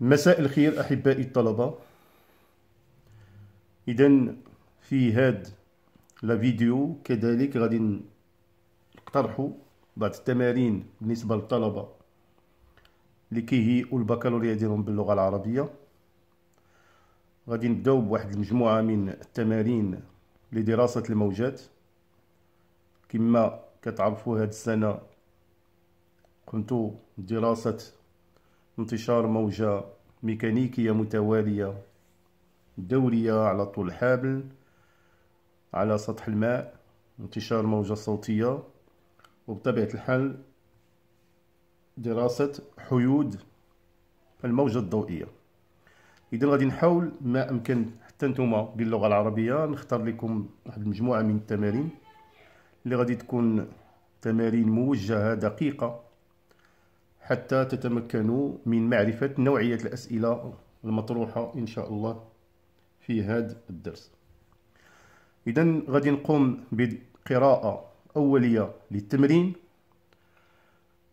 مساء الخير أحبائي الطلبة إذا في هاد لا فيديو كذلك غادي نقترحوا بعض التمارين بالنسبة للطلبة اللي كيهيئوا البكالوريا ديالهم باللغة العربية غادي نبداو بواحد المجموعة من التمارين لدراسة الموجات كما كتعرفوا هاد السنة كنتو دراسه انتشار موجة ميكانيكية متوالية دورية على طول الحبل على سطح الماء انتشار موجة صوتية وبطبيعة الحال دراسة حيود الموجة الضوئية إذا غادي نحاول ما أمكن حتى نتوما باللغة العربية نختار لكم واحد المجموعة من التمارين اللي غادي تكون تمارين موجهة دقيقة حتى تتمكنوا من معرفة نوعية الأسئلة المطروحة إن شاء الله في هذا الدرس إذا غادي نقوم بقراءة أولية للتمرين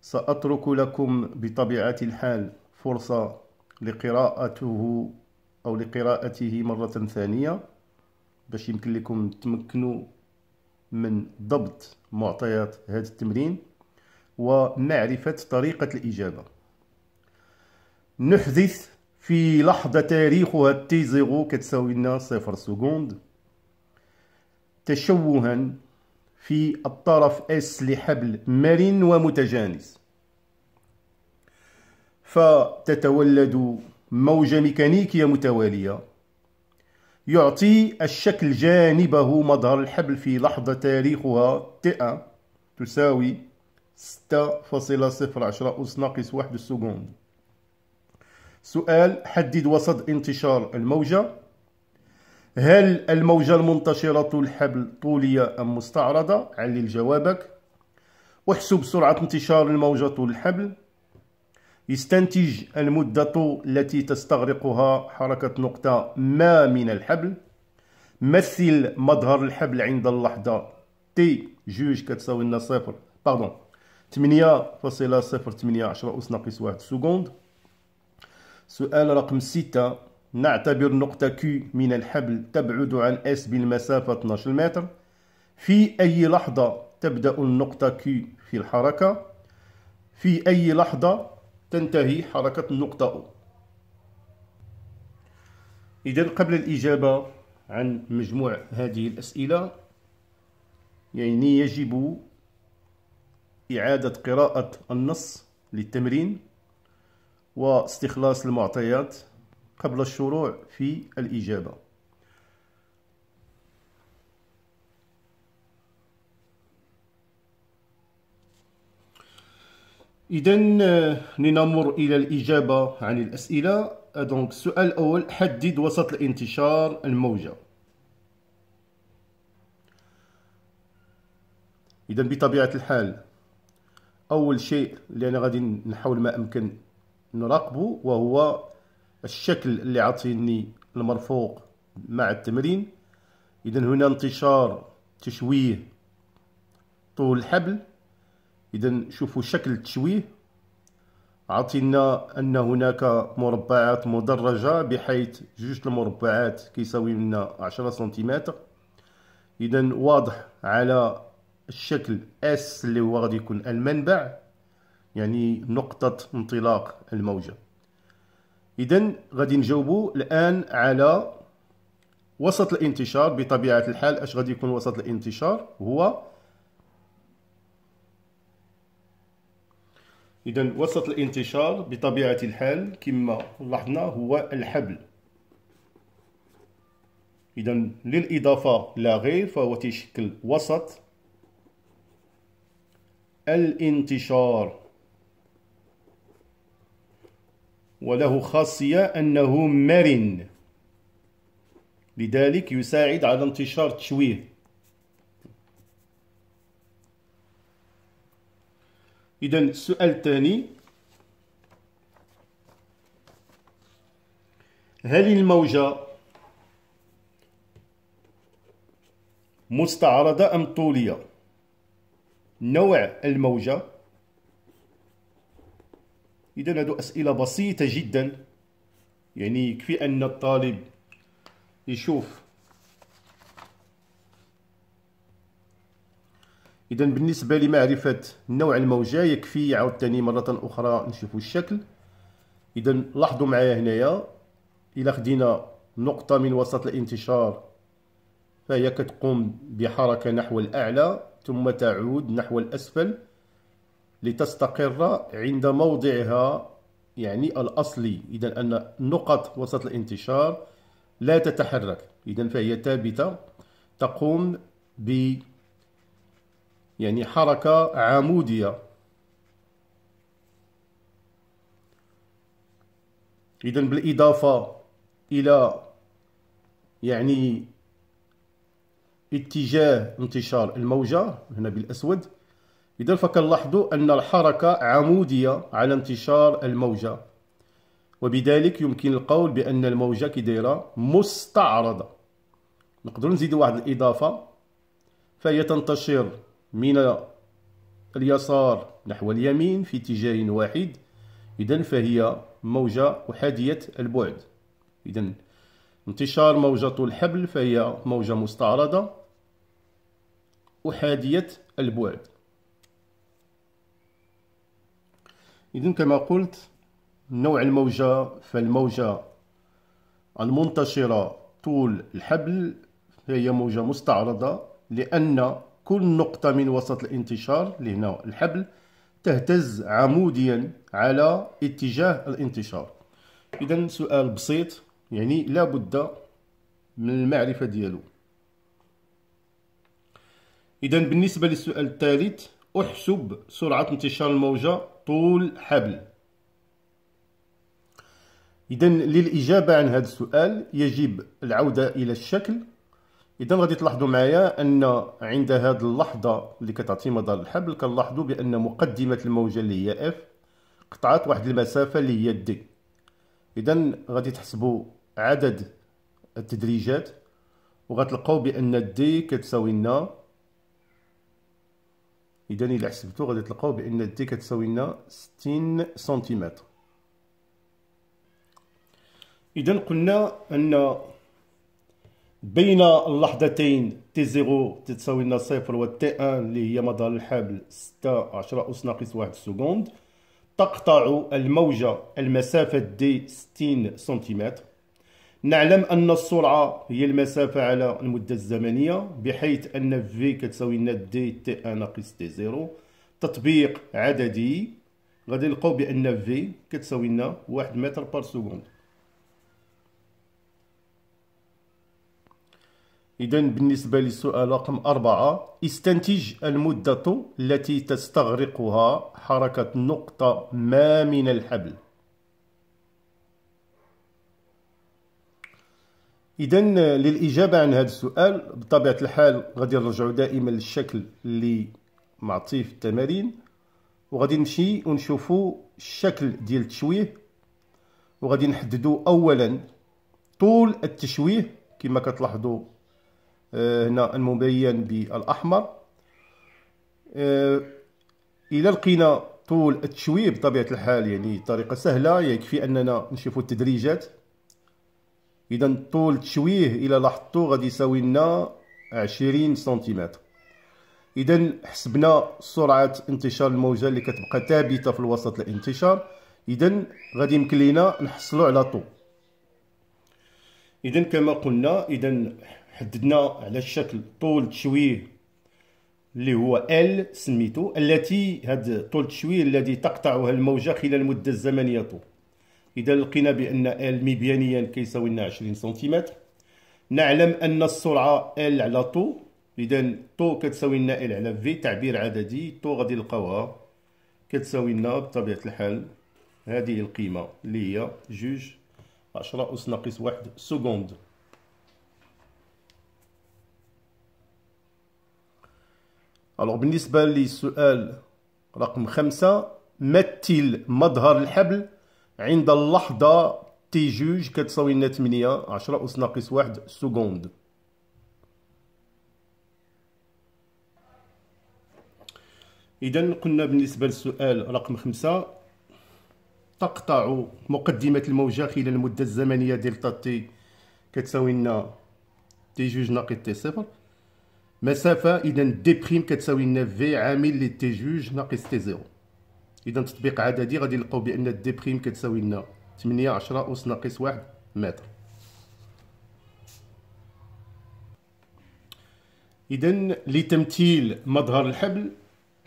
سأترك لكم بطبيعة الحال فرصة لقراءته أو لقراءته مرة ثانية باش يمكن لكم تمكنوا من ضبط معطيات هذا التمرين ومعرفة طريقة الإجابة نحدث في لحظة تاريخها تي زيرو كتساوي لنا صفر سكوند تشوها في الطرف اس لحبل مرن ومتجانس فتتولد موجة ميكانيكية متوالية يعطي الشكل جانبه مظهر الحبل في لحظة تاريخها تأ تساوي ستة فاصلة صفر عشرة أس ناقص واحد سكوند سؤال حدد وسط انتشار الموجة هل الموجة المنتشرة طول الحبل طولية أم مستعرضة؟ علل جوابك واحسب سرعة انتشار الموجة طول الحبل يستنتج المدة التي تستغرقها حركة نقطة ما من الحبل مثل مظهر الحبل عند اللحظة تي جوج كتساوي لنا صفر باردون عشرة أس ناقص واحد سكوند سؤال رقم ستة نعتبر نقطة Q من الحبل تبعد عن S بالمسافة 12 متر في أي لحظة تبدأ النقطة Q في الحركة في أي لحظة تنتهي حركة النقطة O إذا قبل الإجابة عن مجموع هذه الأسئلة يعني يجب إعادة قراءة النص للتمرين واستخلاص المعطيات قبل الشروع في الإجابة إذا آه، لنمر إلى الإجابة عن الأسئلة دونك آه، السؤال الأول حدد وسط الانتشار الموجة إذا بطبيعة الحال اول شيء اللي انا غادي نحاول ما امكن نراقبه وهو الشكل اللي عطيني المرفوق مع التمرين اذا هنا انتشار تشويه طول الحبل اذا شوفوا شكل التشويه عطينا ان هناك مربعات مدرجه بحيث جوج المربعات كيساوي لنا 10 سنتيمتر اذا واضح على الشكل اس اللي هو غادي يكون المنبع يعني نقطة انطلاق الموجة إذا غادي نجاوبوا الآن على وسط الانتشار بطبيعة الحال اش غادي يكون وسط الانتشار هو إذا وسط الانتشار بطبيعة الحال كما لاحظنا هو الحبل إذا للإضافة لا غير فهو تيشكل وسط الانتشار وله خاصية أنه مرن لذلك يساعد على انتشار التشويه إذا السؤال الثاني هل الموجة مستعرضة أم طولية؟ نوع الموجة إذا هذه أسئلة بسيطة جدا يعني يكفي أن الطالب يشوف إذا بالنسبة لمعرفة نوع الموجة يكفي عاوتاني مرة أخرى نشوفوا الشكل إذا لاحظوا معايا هنايا إلا خدينا نقطة من وسط الانتشار فهي كتقوم بحركة نحو الأعلى ثم تعود نحو الأسفل لتستقر عند موضعها يعني الأصلي إذا أن نقط وسط الانتشار لا تتحرك إذا فهي ثابتة تقوم ب يعني حركة عمودية إذا بالإضافة إلى يعني اتجاه انتشار الموجة هنا بالأسود إذا فكنلاحظوا أن الحركة عمودية على انتشار الموجة وبذلك يمكن القول بأن الموجة كدايره مستعرضة نقدر نزيد واحد الإضافة فهي تنتشر من اليسار نحو اليمين في اتجاه واحد إذا فهي موجة أحادية البعد إذا انتشار موجة الحبل فهي موجة مستعرضة أحادية البعد إذن كما قلت نوع الموجة فالموجة المنتشرة طول الحبل هي موجة مستعرضة لأن كل نقطة من وسط الانتشار لهنا الحبل تهتز عموديا على اتجاه الانتشار إذا سؤال بسيط يعني لابد من المعرفة ديالو إذا بالنسبة للسؤال الثالث أحسب سرعة انتشار الموجة طول حبل إذا للإجابة عن هذا السؤال يجب العودة إلى الشكل إذا غادي تلاحظوا معايا أن عند هذه اللحظة اللي كتعطي مدار الحبل كنلاحظوا بأن مقدمة الموجة اللي هي اف قطعت واحد المسافة اللي هي دي إذا غادي تحسبوا عدد التدريجات وغتلقاو بأن دي كتساوي لنا اذا الا حسبتو غادي تلقاو بان دي كتساوي لنا 60 سنتيمتر اذا قلنا ان بين اللحظتين تي زيرو تتساوي لنا صفر و تي ان اللي هي مدار الحبل 6 10 اس ناقص 1 سكوند تقطع الموجة المسافة دي 60 سنتيمتر نعلم أن السرعة هي المسافة على المدة الزمنية بحيث أن في كتساوي لنا دي تي ان ناقص تي زيرو تطبيق عددي غادي نلقاو بأن في كتساوي لنا واحد متر بار سكوند إذا بالنسبة للسؤال رقم أربعة استنتج المدة التي تستغرقها حركة نقطة ما من الحبل اذا للاجابه عن هذا السؤال بطبيعه الحال غادي نرجعوا دائما للشكل اللي معطيه في التمارين وغادي نمشي ونشوفوا الشكل ديال التشويه وغادي نحددوا اولا طول التشويه كما كتلاحظوا آه، هنا المبين بالاحمر الى آه، لقينا طول التشويه بطبيعه الحال يعني طريقه سهله يكفي يعني اننا نشوفوا التدريجات إذا طول التشويه إلا لاحظتو غادي يساوي لنا عشرين سنتيمتر إذا حسبنا سرعة انتشار الموجة اللي كتبقى ثابتة في الوسط الانتشار إذا غادي يمكن لينا نحصلو على طول إذا كما قلنا إذا حددنا على الشكل طول تشويه اللي هو ال سميتو التي هاد طول التشويه الذي تقطعها الموجة خلال المدة الزمنية طول إذا لقينا بأن ال مبيانيا كيساوي لنا 20 سنتيمتر نعلم أن السرعة ال على طو إذا طو كتساوي لنا ال على في تعبير عددي طو غادي نلقاوها كتساوي لنا بطبيعة الحال هذه القيمة اللي هي جوج عشرة أس ناقص واحد سكوند الوغ بالنسبة للسؤال رقم خمسة مثل مظهر الحبل عند اللحظة تي جوج كتساوي لنا 8 10 أس ناقص واحد سكوند إذا قلنا بالنسبة للسؤال رقم خمسة تقطع مقدمة الموجة خلال المدة الزمنية دلتا تي كتساوي لنا تي جوج ناقص تي صفر مسافة إذا دي بريم كتساوي لنا في عامل لتي جوج ناقص تي زيرو اذا تطبيق عددي غادي نلقاو بان بريم كتساوي لنا 8 10 اس ناقص 1 متر اذا لتمثيل مظهر الحبل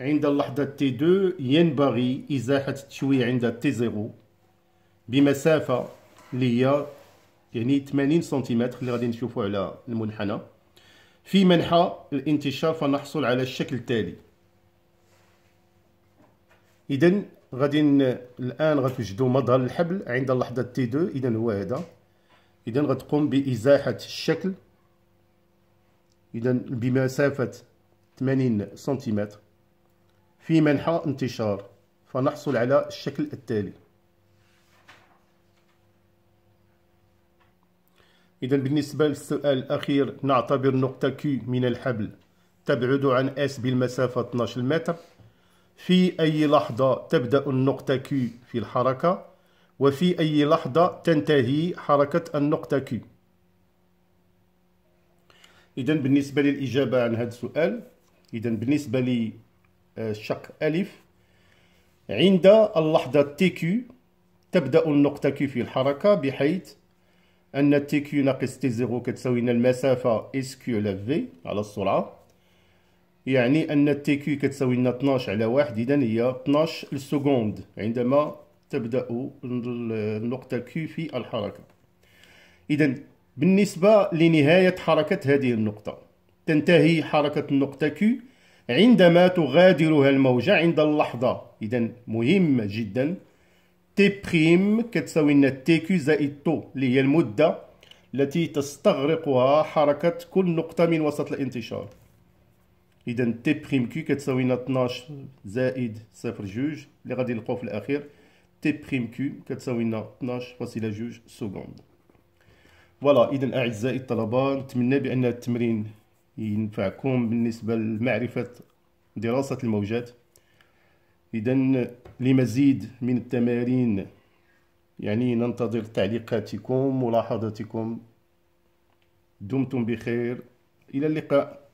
عند اللحظه تي T2 ينبغي إزاحة التشويه عند تي 0 بمسافة اللي هي يعني 80 سنتيمتر اللي غادي نشوفو على المنحنى في منحى الانتشار فنحصل على الشكل التالي اذا غادي الان غتوجدوا مظهر الحبل عند اللحظه تي 2 اذا هو هذا اذا غتقوم بازاحه الشكل اذا بمسافه 80 سنتيمتر في منحى انتشار فنحصل على الشكل التالي إذا بالنسبة للسؤال الأخير نعتبر نقطة Q من الحبل تبعد عن S بالمسافة 12 متر في أي لحظة تبدأ النقطة Q في الحركة وفي أي لحظة تنتهي حركة النقطة Q إذا بالنسبة للإجابة عن هذا السؤال إذا بالنسبة للشق آه، ألف عند اللحظة TQ تبدأ النقطة Q في الحركة بحيث أن TQ ناقص T0 كتساوي المسافة SQ على V على السرعة يعني أن تي كيو كتساوي لنا 12 على واحد إذا هي 12 السكوند عندما تبدأ النقطة كيو في الحركة إذا بالنسبة لنهاية حركة هذه النقطة تنتهي حركة النقطة كيو عندما تغادرها الموجة عند اللحظة إذا مهم جدا تي بريم كتساوي لنا تي كيو زائد تو اللي هي المدة التي تستغرقها حركة كل نقطة من وسط الانتشار اذا تي بريم كيو كتساوينا 12 زائد صفر جوج اللي غادي نلقاو في الاخير تي بريم كيو كتساوينا 12 فاصله جوج سكوند فوالا اذا اعزائي الطلبه نتمنى بان التمرين ينفعكم بالنسبه لمعرفه دراسه الموجات اذا لمزيد من التمارين يعني ننتظر تعليقاتكم ملاحظاتكم دمتم بخير الى اللقاء